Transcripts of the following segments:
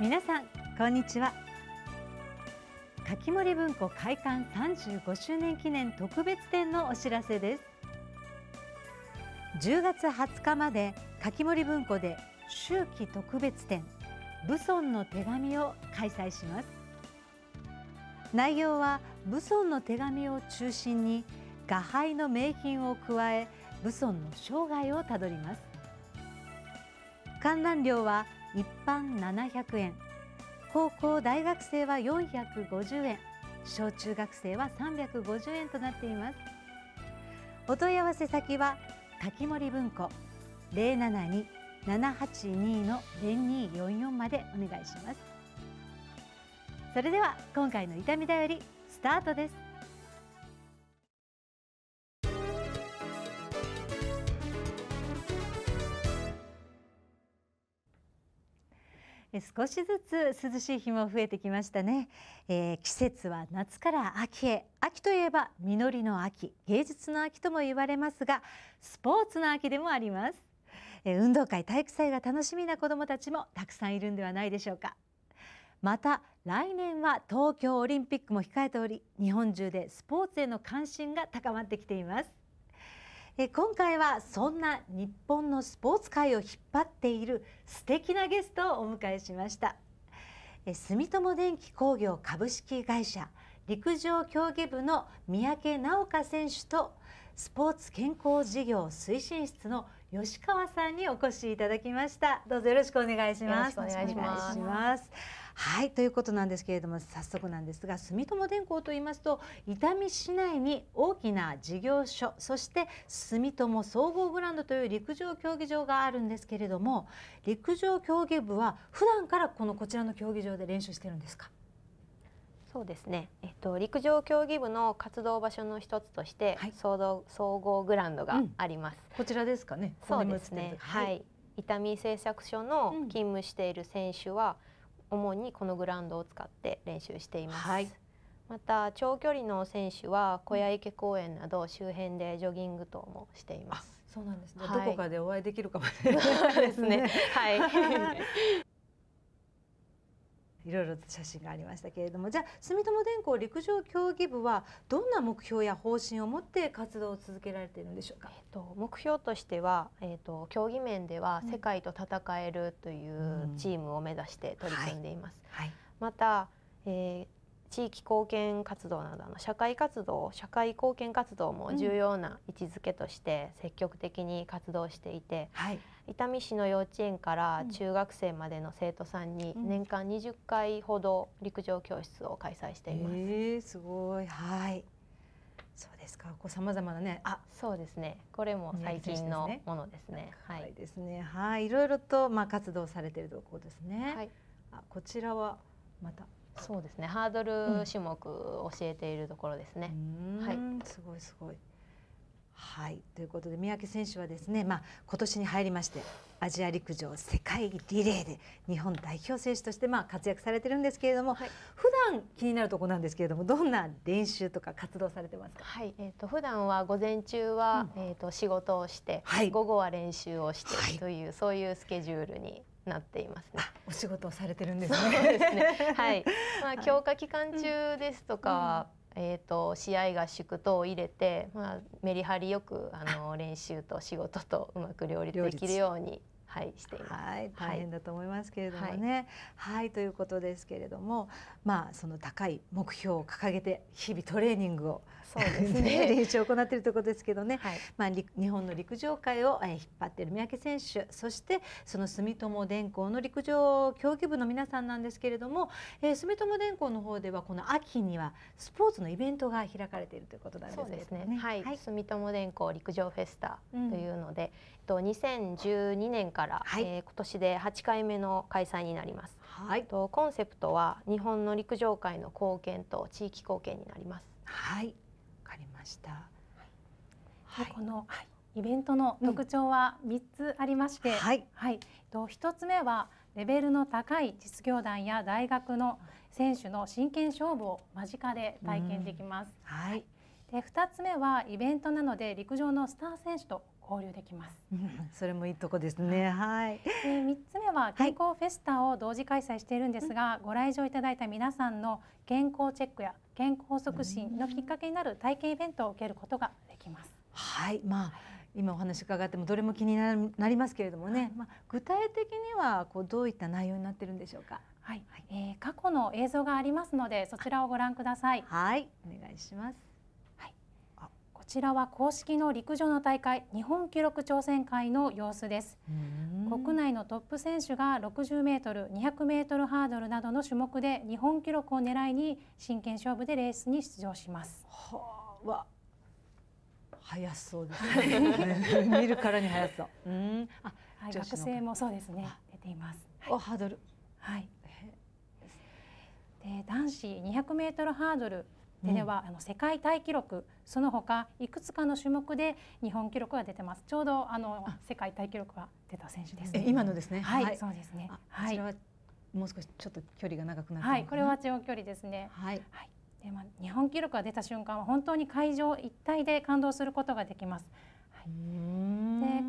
皆さんこんにちはかきもり文庫開館35周年記念特別展のお知らせです10月20日までかきもり文庫で秋季特別展武尊の手紙を開催します内容は武尊の手紙を中心に画牌の名品を加え武尊の生涯をたどります観覧料は一般700円高校大学生は450円小中学生は350円となっていますお問い合わせ先は滝森文庫072-782の0244までお願いしますそれでは今回の痛みだよりスタートです少しずつ涼しい日も増えてきましたね、えー、季節は夏から秋へ秋といえば実りの秋芸術の秋とも言われますがスポーツの秋でもあります、えー、運動会体育祭が楽しみな子どもたちもたくさんいるんではないでしょうかまた来年は東京オリンピックも控えており日本中でスポーツへの関心が高まってきていますえ今回はそんな日本のスポーツ界を引っ張っている素敵なゲストをお迎えしましたえ住友電気工業株式会社陸上競技部の三宅直香選手とスポーツ健康事業推進室の吉川さんにお越しいただきましたどうぞよろしくお願いしますお願いしますはいということなんですけれども早速なんですが住友電工と言いますと伊丹市内に大きな事業所そして住友総合グランドという陸上競技場があるんですけれども陸上競技部は普段からこのこちらの競技場で練習してるんですかそうですね、えっと、陸上競技部の活動場所の一つとして、はい、総合グラウンドがあります、うん、こちらですかねそうですねはい、伊丹製作所の勤務している選手は、うん、主にこのグラウンドを使って練習しています、はい、また長距離の選手は小屋池公園など周辺でジョギング等もしています、そうなんですね、どこかでお会いできるかもしれないですね はい いろいろと写真がありましたけれどもじゃあ住友電工陸上競技部はどんな目標や方針を持って活動を続けられているんでしょうか、えっと、目標としては、えっと、競技面では世界と戦えるというチームを目指して取り組んでいます。うんはいはい、また、えー地域貢献活動などの社会活動社会貢献活動も重要な位置づけとして積極的に活動していて、うんはい、伊丹市の幼稚園から中学生までの生徒さんに年間20回ほど陸上教室を開催しています。うん、えー、すごいはいそうですか。こうさまざまなね、あ、そうですね。これも最近のものですね。はい、ですね。はい、いろいろとまあ活動されているところですね。はい。あ、こちらはまたそうですねハードル種目教えているところですね。はい、すごいすごいはいということで三宅選手はですね、まあ、今年に入りましてアジア陸上世界リレーで日本代表選手としてまあ活躍されてるんですけれども、はい、普段気になるとこなんですけれどもどんな練習とか活動されてますか、はいえーと、普段は午前中は、うん、えーと、と仕事をして、はい、午後は練習をしてという、はい、そういうスケジュールになっていますね。お仕事をされてるんですね。すね はい。まあ、強化期間中ですとかは、うん、えっ、ー、と試合合宿等を入れて、まあメリハリよくあの練習と仕事とうまく両立できるように。はい、しています。大変だと思いますけれどもね、はい、はい、ということですけれども、まあその高い目標を掲げて日々トレーニングをそうですね 練習を行っているところですけどね、はい、まあ、日本の陸上界を引っ張っている三宅選手そしてその住友電工の陸上競技部の皆さんなんですけれども、えー、住友電工の方ではこの秋にはスポーツのイベントが開かれているということなんですね。そうですね、はい、住友電工陸上フェスタというので、うん、と2012年から、はい、えー、今年で8回目の開催になります。はい、とコンセプトは日本の陸上界の貢献と地域貢献になります。はいした。はい、この、イベントの特徴は3つありまして、うん、はい、はい、と1つ目はレベルの高い実業団や大学の選手の真剣勝負を間近で体験できます。うん、はい。で2つ目はイベントなので陸上のスター選手と交流できます。それもいいとこですね。はい。で三つ目は健康フェスタを同時開催しているんですが、はい、ご来場いただいた皆さんの健康チェックや健康促進のきっかけになる体験イベントを受けることができます。はい、まあ、今お話伺ってもどれも気になりますけれどもね、まあ、具体的にはこうどういった内容になってるんでしょうか。はい、はい、えー、過去の映像がありますのでそちらをご覧ください。はい、お願いします。はい、こちらは公式の陸上の大会日本記録挑戦会の様子です。国内のトップ選手が60メートル、200メートルハードルなどの種目で日本記録を狙いに真剣勝負でレースに出場します。はあ、わ、速そうですね。見るからに速そう。うん。あ、はい、学生もそうですね。出ています。はい、おハードル。はい。で男子200メートルハードルででは、あの世界タイ記録その他いくつかの種目で日本記録が出てますちょうどあの世界タイ記録が出た選手です、ね、今のですねはい、はい、そうですねはい。もう少しちょっと距離が長くなってはいこれは長距離ですねはい、はい、でまあ日本記録が出た瞬間は本当に会場一体で感動することができます、はい、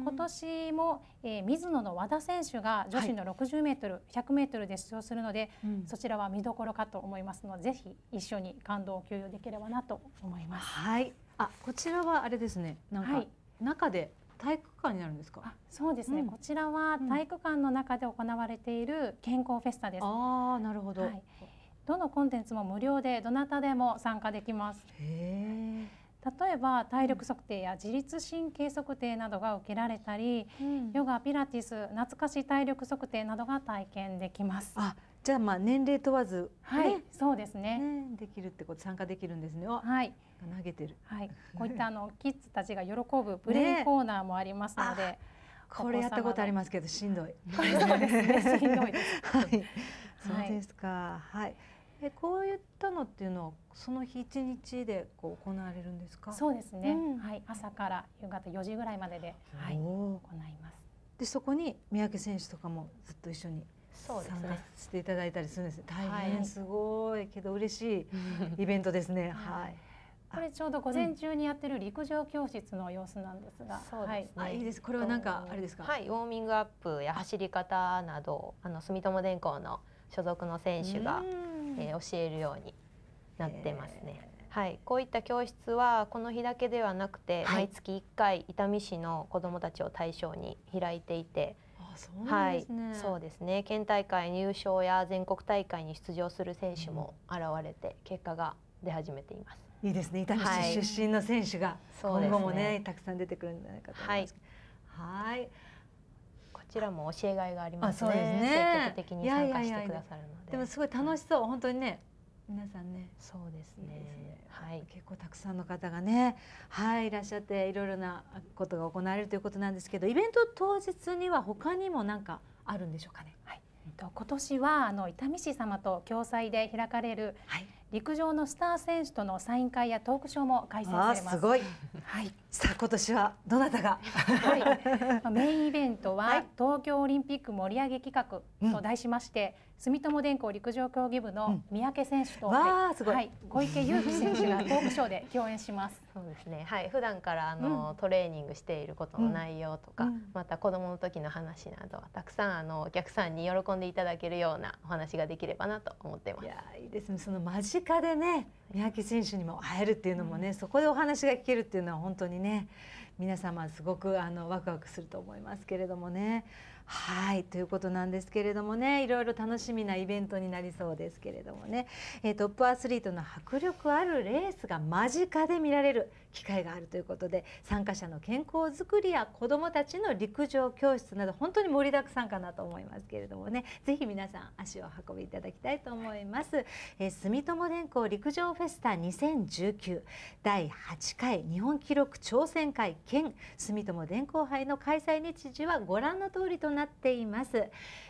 今年も、えー、水野の和田選手が女子の60メートル、100メートルで出場するので、うん、そちらは見どころかと思いますので、ぜひ一緒に感動を共有できればなと思います。はい。あ、こちらはあれですね。なんか、はい、中で体育館になるんですか。そうですね、うん、こちらは体育館の中で行われている健康フェスタです。うん、ああ、なるほど、はい、どのコンテンツも無料で、どなたでも参加できます。へえ。例えば体力測定や自律神経測定などが受けられたり、うん、ヨガピラティス懐かしい体力測定などが体験できます。あじゃあまあ年齢問わず、はい、ね、そうですね、ね、できるってこと参加できるんですね。はい。投げてる。はい。こういったあの キッズたちが喜ぶブレインコーナーもありますので。ね、これやったことありますけどしんどい。そうですね。しんどいです。はい。そうですか。はい、はいえこういったのっていうのはその日一日でこう行われるんですか。そうですね。うん、はい、朝から夕方四時ぐらいまでで、はい、行います。でそこに三宅選手とかもずっと一緒に参加していただいたりするんです。ですね、大変すごい、けど嬉しい イベントですね。はい。これちょうど午前中にやってる陸上教室の様子なんですが、そうでん、はい、あいいです。これはなんかあれですか。はい、ウォーミングアップや走り方など、あの住友電工の所属の選手がえー、教えるようになってますね。はい、こういった教室はこの日だけではなくて、はい、毎月1回伊丹市の子どもたちを対象に開いていて。そうですね、はい、そうですね県大会入賞や全国大会に出場する選手も現れて、結果が出始めています。いいですね伊丹市出身の選手が、今後もね、たくさん出てくるんじゃないかと思います。はいはいちらも教えがいがありますね。すね積極的に参加してくださるので。でもすごい楽しそう本当にね。皆さんね、そうですね。いいすねはい、結構たくさんの方がね、はいいらっしゃっていろいろなことが行われるということなんですけど、イベント当日には他にも何かあるんでしょうかね。はい。と今年はあの伊丹市様と共催で開かれる、はい、陸上のスター選手とのサイン会やトークショーも開催されます。すごい。はい。さあ今年はどなたが。はい。メインイベントは、東京オリンピック盛り上げ企画と題しまして、うん住友電工陸上競技部の三宅選手と、うんはい、小池祐樹選手がトークショーで共演します。そうですね。はい、普段からあの、うん、トレーニングしていることの内容とか、うん、また子供の時の話などたくさんあのお客さんに喜んでいただけるようなお話ができればなと思ってます。いやいいですね。その間近でね、三宅選手にも会えるっていうのもね、そこでお話が聞けるっていうのは本当にね、皆様すごくあのワクワクすると思いますけれどもね。はいということなんですけれどもねいろいろ楽しみなイベントになりそうですけれどもね、えー、トップアスリートの迫力あるレースが間近で見られる機会があるということで参加者の健康づくりや子どもたちの陸上教室など本当に盛りだくさんかなと思いますけれどもねぜひ皆さん足を運びいただきたいと思います。えー、住友電工陸上フェスタ2019第8回日本記録挑戦会兼住友電工杯の開催日時はご覧の通りとななっています、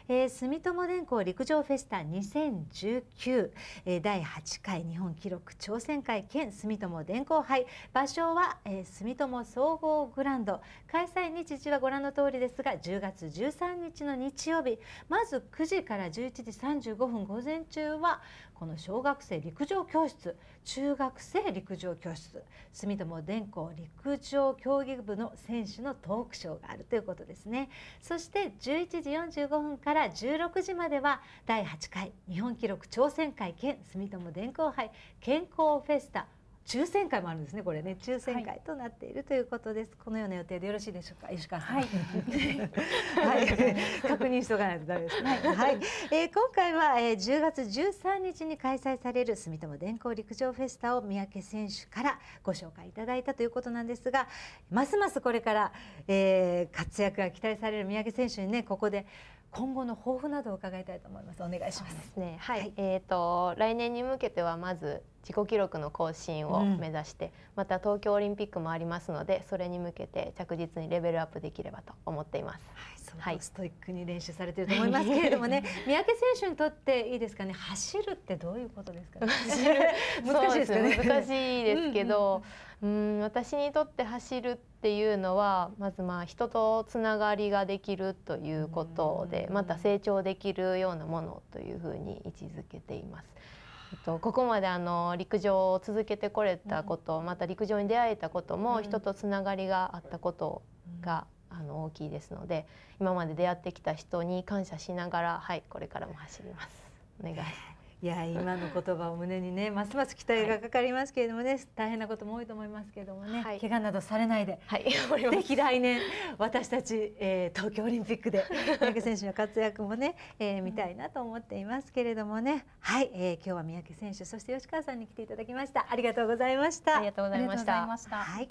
えー、住友電工陸上フェスタ2019、えー、第8回日本記録挑戦会兼住友電工杯場所は、えー、住友総合グランド開催日時はご覧の通りですが10月13日の日曜日まず9時から11時35分午前中はこの小学生陸上教室中学生陸上教室住友電工陸上競技部の選手のトークショーがあるということですねそして11時45分から16時までは第8回日本記録挑戦会兼住友電工杯健康フェスタ抽選会もあるんですねこれね抽選会となっているということです、はい、このような予定でよろしいでしょうか石川さんはい、はい、確認しておかないとダメですねはい、えー、今回は、えー、10月13日に開催される住友電工陸上フェスタを三宅選手からご紹介いただいたということなんですがますますこれから、えー、活躍が期待される三宅選手にねここで今後の抱負などを伺いたいと思います。お願いします。すね、はい、はい、えっ、ー、と来年に向けてはまず自己記録の更新を目指して、うん、また東京オリンピックもありますので、それに向けて着実にレベルアップできればと思っています。はいはい、ストイックに練習されてると思いますけれどもね、三宅選手にとっていいですかね走るってどういうことですか、ね、難しいですね難しいですけど、うんうん、私にとって走るっていうのはまずまあ人とつながりができるということで、また成長できるようなものというふうに位置づけています。とここまであの陸上を続けてこれたこと、また陸上に出会えたことも、人とつながりがあったことがあの大きいですので今まで出会ってきた人に感謝しながらはいこれからも走ります。お願い いや今の言葉を胸にね ますます期待がかかりますけれどもね、はい、大変なことも多いと思いますけれどもね、はい、怪我などされないで、はい、ぜひ来年私たち、えー、東京オリンピックで 三宅選手の活躍もね、えー、見たいなと思っていますけれどもねはい、えー、今日は三宅選手そして吉川さんに来ていただきましたありがとうございましたありがとうございました。したはい